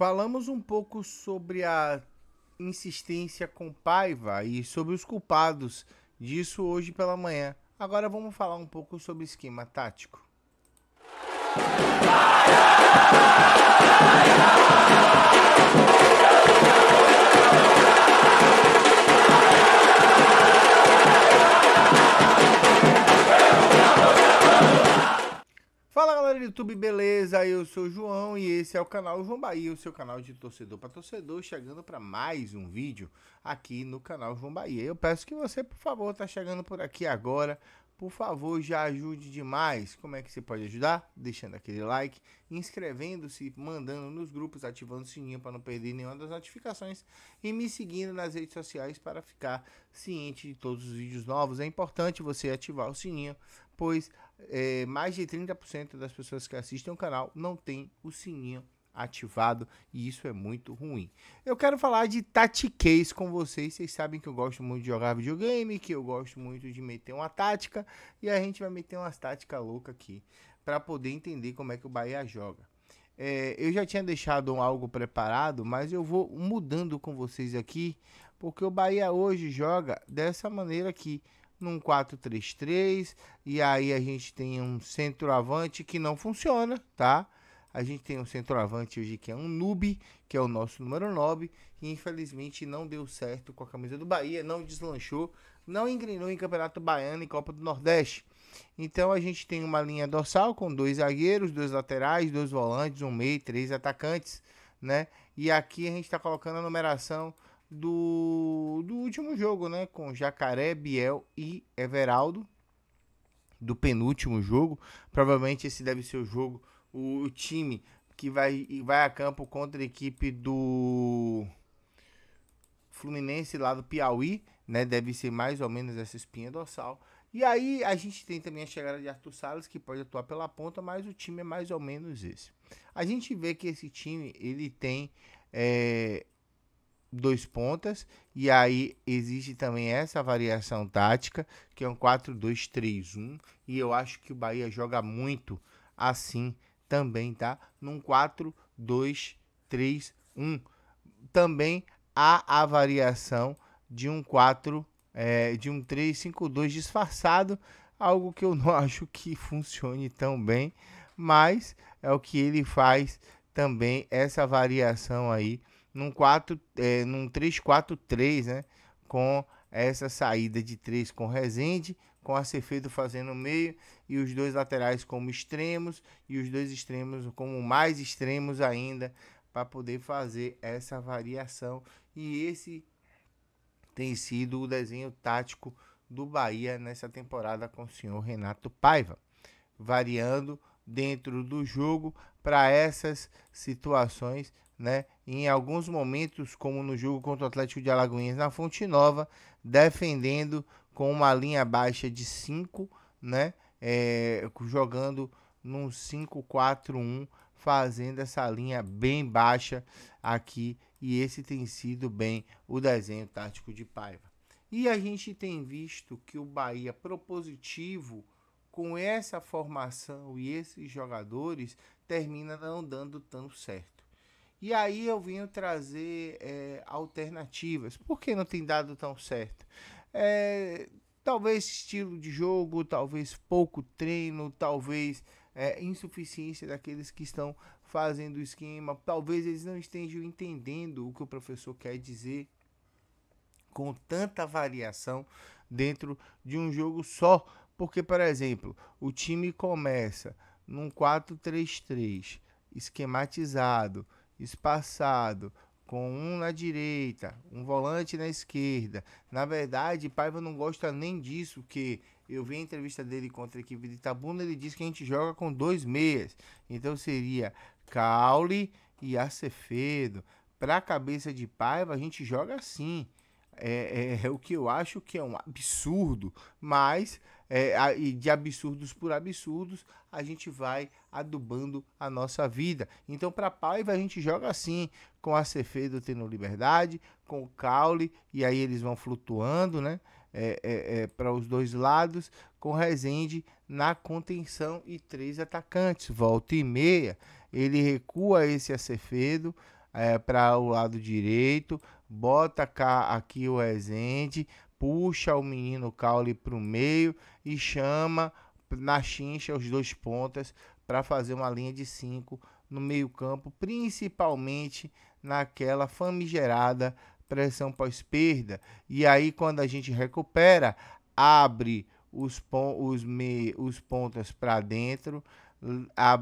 Falamos um pouco sobre a insistência com Paiva e sobre os culpados disso hoje pela manhã. Agora vamos falar um pouco sobre esquema tático. Fala galera do YouTube, beleza? Eu sou o João e esse é o canal João Bahia, o seu canal de torcedor para torcedor, chegando para mais um vídeo aqui no canal João Bahia. Eu peço que você, por favor, tá chegando por aqui agora, por favor, já ajude demais. Como é que você pode ajudar? Deixando aquele like, inscrevendo-se, mandando nos grupos, ativando o sininho para não perder nenhuma das notificações e me seguindo nas redes sociais para ficar ciente de todos os vídeos novos. É importante você ativar o sininho, pois é, mais de 30% das pessoas que assistem o canal não tem o sininho ativado e isso é muito ruim. Eu quero falar de tatiquês com vocês. Vocês sabem que eu gosto muito de jogar videogame, que eu gosto muito de meter uma tática e a gente vai meter umas táticas loucas aqui para poder entender como é que o Bahia joga. É, eu já tinha deixado algo preparado, mas eu vou mudando com vocês aqui, porque o Bahia hoje joga dessa maneira aqui num 4-3-3, e aí a gente tem um centroavante que não funciona, tá? A gente tem um centroavante hoje que é um noob, que é o nosso número 9, e infelizmente não deu certo com a camisa do Bahia, não deslanchou, não engrenou em Campeonato Baiano e Copa do Nordeste. Então a gente tem uma linha dorsal com dois zagueiros, dois laterais, dois volantes, um meio, três atacantes, né? E aqui a gente está colocando a numeração do, do último jogo, né? Com Jacaré, Biel e Everaldo. Do penúltimo jogo. Provavelmente esse deve ser o jogo, o, o time que vai, vai a campo contra a equipe do Fluminense lá do Piauí, né? Deve ser mais ou menos essa espinha dorsal. E aí a gente tem também a chegada de Arthur Salles, que pode atuar pela ponta, mas o time é mais ou menos esse. A gente vê que esse time ele tem é, dois pontas, e aí existe também essa variação tática, que é um 4-2-3-1, e eu acho que o Bahia joga muito assim também, tá? Num 4-2-3-1. Também há a variação de um 4, é, de um 3-5-2 disfarçado, algo que eu não acho que funcione tão bem, mas é o que ele faz também, essa variação aí num, 4, é, num 3-4-3, né? Com essa saída de 3 com Rezende, com a Acevedo fazendo meio e os dois laterais como extremos e os dois extremos como mais extremos ainda para poder fazer essa variação. E esse tem sido o desenho tático do Bahia nessa temporada com o senhor Renato Paiva, variando dentro do jogo para essas situações né, em alguns momentos, como no jogo contra o Atlético de Alagoinhas na Fonte Nova, defendendo com uma linha baixa de 5, né, é, jogando num 5-4-1, fazendo essa linha bem baixa aqui, e esse tem sido bem o desenho tático de Paiva. E a gente tem visto que o Bahia propositivo com essa formação e esses jogadores termina não dando tão certo. E aí eu vim trazer é, alternativas. Por que não tem dado tão certo? É, talvez estilo de jogo, talvez pouco treino, talvez é, insuficiência daqueles que estão fazendo o esquema, talvez eles não estejam entendendo o que o professor quer dizer com tanta variação dentro de um jogo só. Porque, por exemplo, o time começa num 4-3-3 esquematizado espaçado, com um na direita, um volante na esquerda. Na verdade, Paiva não gosta nem disso, Que eu vi a entrevista dele contra a equipe de Itabuna, ele disse que a gente joga com dois meias. Então seria Caule e Acefedo. Para a cabeça de Paiva, a gente joga assim. É, é, é o que eu acho que é um absurdo, mas é, de absurdos por absurdos, a gente vai adubando a nossa vida. Então, para Paiva, a gente joga assim, com a Cefedo tendo liberdade, com o Caule, e aí eles vão flutuando, né? É, é, é, para os dois lados, com Rezende na contenção e três atacantes. Volta e meia, ele recua esse acefedo é, para o lado direito, bota cá, aqui o Rezende puxa o menino caule para o meio e chama na chincha os dois pontas para fazer uma linha de cinco no meio-campo, principalmente naquela famigerada pressão pós-perda. E aí, quando a gente recupera, abre os, pon os, me os pontas para dentro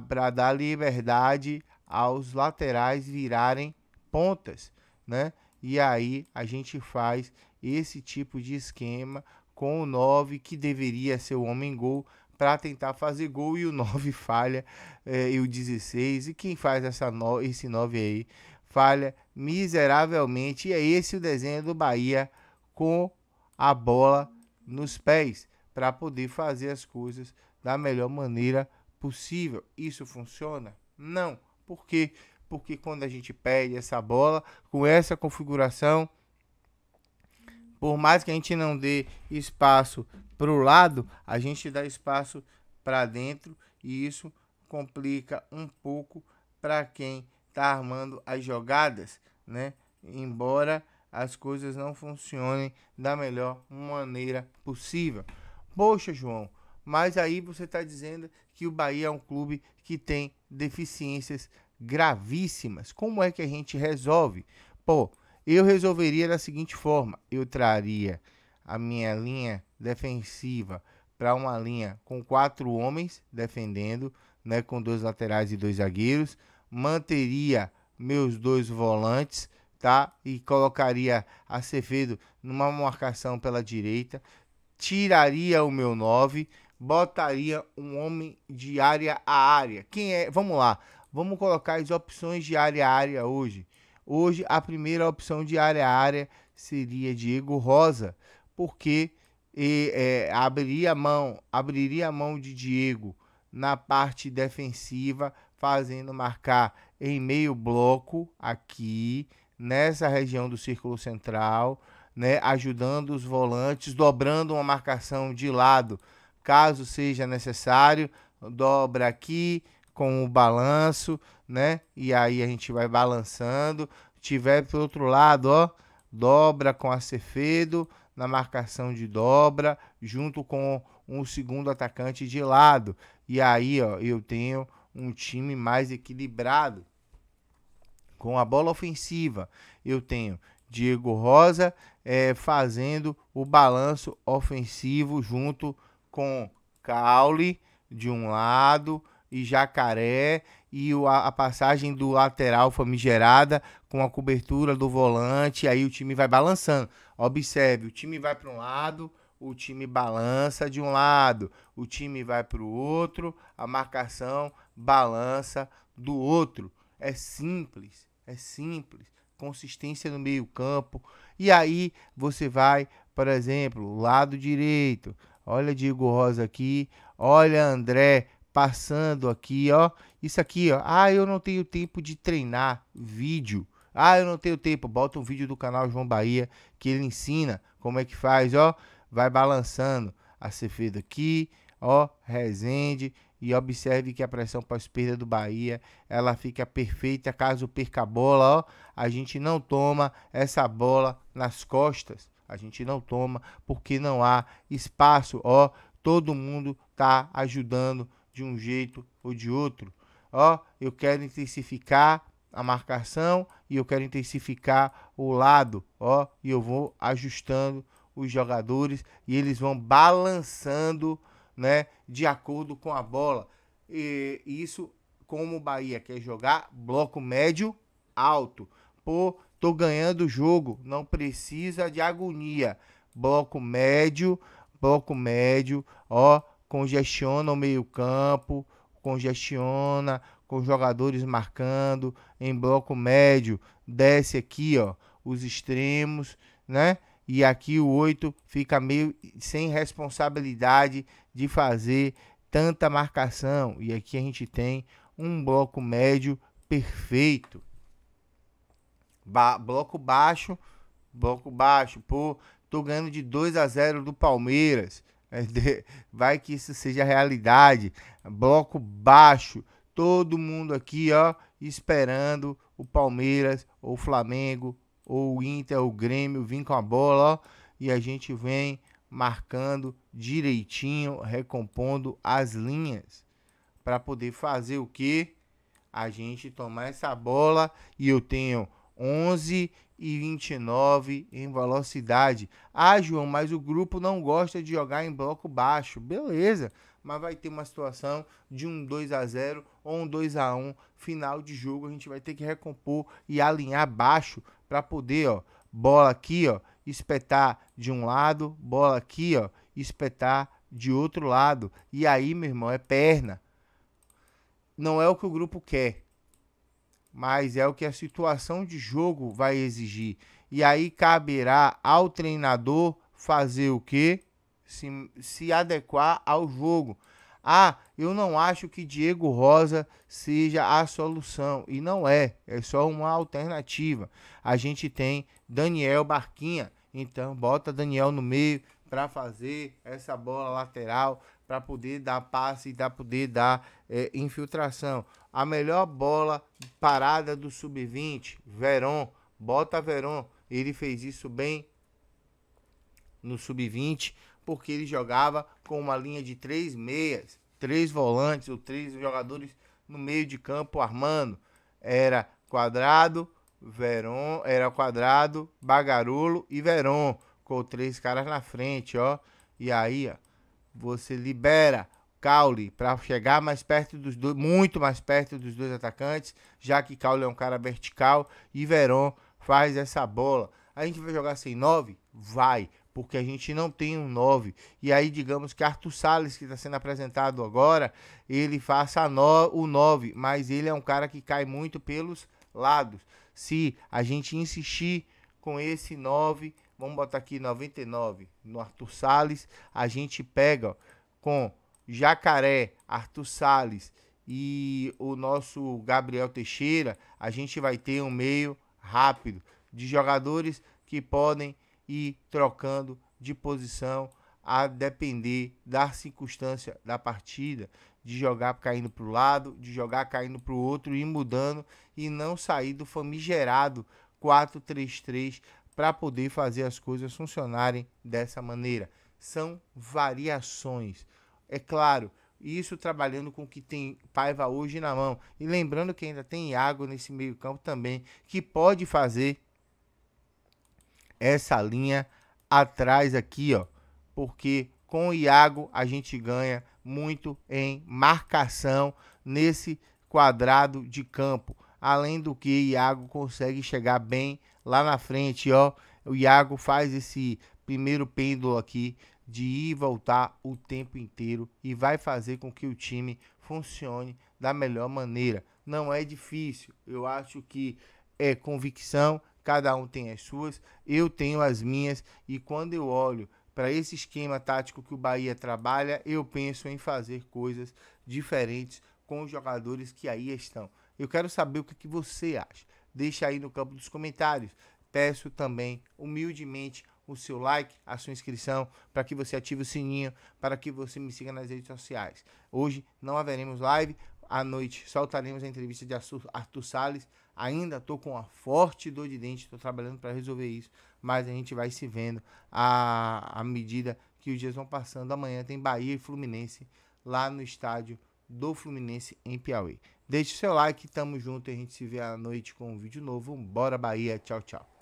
para dar liberdade aos laterais virarem pontas, né? E aí a gente faz esse tipo de esquema com o 9, que deveria ser o homem-gol, para tentar fazer gol e o 9 falha, eh, e o 16, e quem faz essa no, esse 9 aí falha miseravelmente. E é esse o desenho do Bahia com a bola nos pés, para poder fazer as coisas da melhor maneira possível. Isso funciona? Não. Por quê? Porque quando a gente perde essa bola com essa configuração, por mais que a gente não dê espaço para o lado, a gente dá espaço para dentro e isso complica um pouco para quem está armando as jogadas, né? Embora as coisas não funcionem da melhor maneira possível. Poxa, João, mas aí você está dizendo que o Bahia é um clube que tem deficiências gravíssimas. Como é que a gente resolve? Pô, eu resolveria da seguinte forma: eu traria a minha linha defensiva para uma linha com quatro homens defendendo, né, com dois laterais e dois zagueiros, manteria meus dois volantes, tá? E colocaria Acevedo numa marcação pela direita, tiraria o meu 9, botaria um homem de área a área. Quem é? Vamos lá. Vamos colocar as opções de área a área hoje. Hoje, a primeira opção de área a área seria Diego Rosa, porque e, é, abriria, mão, abriria a mão de Diego na parte defensiva, fazendo marcar em meio bloco aqui, nessa região do círculo central, né, ajudando os volantes, dobrando uma marcação de lado, caso seja necessário, dobra aqui, com o balanço, né? E aí a gente vai balançando. Tiver pro outro lado, ó, dobra com Cefedo na marcação de dobra, junto com um segundo atacante de lado. E aí, ó, eu tenho um time mais equilibrado. Com a bola ofensiva, eu tenho Diego Rosa é, fazendo o balanço ofensivo junto com Caule de um lado, e Jacaré e a, passagem do lateral famigerada com a cobertura do volante, aí o time vai balançando. Observe, o time vai para um lado, o time balança de um lado, o time vai para o outro, a marcação balança do outro. É simples, é simples. Consistência no meio-campo. E aí você vai, por exemplo, lado direito. Olha Diego Rosa aqui, olha André passando aqui, ó. Isso aqui, ó. Ah, eu não tenho tempo de treinar vídeo. Ah, eu não tenho tempo. Bota um vídeo do canal João Bahia que ele ensina como é que faz, ó. Vai balançando a ser aqui, ó. Resende e observe que a pressão pós-perda do Bahia ela fica perfeita caso perca a bola. Ó, a gente não toma essa bola nas costas, a gente não toma porque não há espaço. Ó, todo mundo tá ajudando de um jeito ou de outro. Ó, eu quero intensificar a marcação e eu quero intensificar o lado, ó, e eu vou ajustando os jogadores e eles vão balançando, né, de acordo com a bola. E isso como o Bahia quer jogar bloco médio alto. Pô, tô ganhando o jogo, não precisa de agonia. Bloco médio, bloco médio, ó, congestiona o meio-campo, congestiona com jogadores marcando em bloco médio, desce aqui, ó, os extremos, né? E aqui o 8 fica meio sem responsabilidade de fazer tanta marcação. E aqui a gente tem um bloco médio perfeito. Ba bloco baixo, bloco baixo. Pô, tô ganhando de 2 a 0 do Palmeiras. É, vai que isso seja realidade. Bloco baixo. Todo mundo aqui, ó, esperando o Palmeiras, ou o Flamengo, ou o Inter, ou o Grêmio vir com a bola, ó. E a gente vem marcando direitinho, recompondo as linhas. Para poder fazer o que? A gente tomar essa bola e eu tenho 11 e 29 em velocidade. Ah, João, mas o grupo não gosta de jogar em bloco baixo. Beleza, mas vai ter uma situação de um 2 a 0 ou um 2 a 1 final de jogo, a gente vai ter que recompor e alinhar baixo para poder, ó, bola aqui, ó, espetar de um lado, bola aqui, ó, espetar de outro lado. E aí, meu irmão, é perna. Não é o que o grupo quer mas é o que a situação de jogo vai exigir. E aí caberá ao treinador fazer o que? Se, se adequar ao jogo. Ah, eu não acho que Diego Rosa seja a solução. E não é, é só uma alternativa. A gente tem Daniel Barquinha. Então, bota Daniel no meio para fazer essa bola lateral, para poder dar passe, e para poder dar é, infiltração. A melhor bola parada do sub-20, Verón, bota Verón. Ele fez isso bem no sub-20, porque ele jogava com uma linha de três meias, três volantes ou três jogadores no meio de campo armando. Era Quadrado, Verón, era Quadrado, Bagarulo e Verón, com três caras na frente, ó. E aí, ó, você libera Caule para chegar mais perto dos dois, muito mais perto dos dois atacantes, já que Caule é um cara vertical e Verón faz essa bola. A gente vai jogar sem 9? Vai, porque a gente não tem um 9. E aí, digamos que Arthur Salles, que está sendo apresentado agora, ele faça no, o 9, mas ele é um cara que cai muito pelos lados. Se a gente insistir com esse 9, vamos botar aqui 99 no Arthur Salles, a gente pega com Jacaré, Arthur Salles e o nosso Gabriel Teixeira, a gente vai ter um meio rápido de jogadores que podem ir trocando de posição a depender da circunstância da partida, de jogar caindo para o lado, de jogar caindo para o outro e mudando e não sair do famigerado 4-3-3 para poder fazer as coisas funcionarem dessa maneira. São variações. É claro, isso trabalhando com o que tem Paiva hoje na mão. E lembrando que ainda tem Iago nesse meio-campo também, que pode fazer essa linha atrás aqui, ó. Porque com o Iago a gente ganha muito em marcação nesse quadrado de campo. Além do que Iago consegue chegar bem lá na frente, ó. O Iago faz esse primeiro pêndulo aqui de ir e voltar o tempo inteiro e vai fazer com que o time funcione da melhor maneira. Não é difícil. Eu acho que é convicção, cada um tem as suas, eu tenho as minhas e quando eu olho para esse esquema tático que o Bahia trabalha, eu penso em fazer coisas diferentes com os jogadores que aí estão. Eu quero saber o que, que você acha deixe aí no campo dos comentários. Peço também humildemente o seu like, a sua inscrição, para que você ative o sininho, para que você me siga nas redes sociais. Hoje não haveremos live, à noite soltaremos a entrevista de Arthur Salles. Ainda estou com uma forte dor de dente, estou trabalhando para resolver isso, mas a gente vai se vendo à, à medida que os dias vão passando. Amanhã tem Bahia e Fluminense lá no estádio do Fluminense em Piauí. Deixe seu like, tamo junto e a gente se vê à noite com um vídeo novo. Bora Bahia, tchau, tchau.